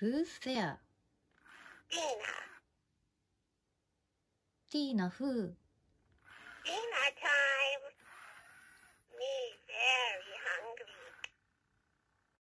Who's there? ティーナ who?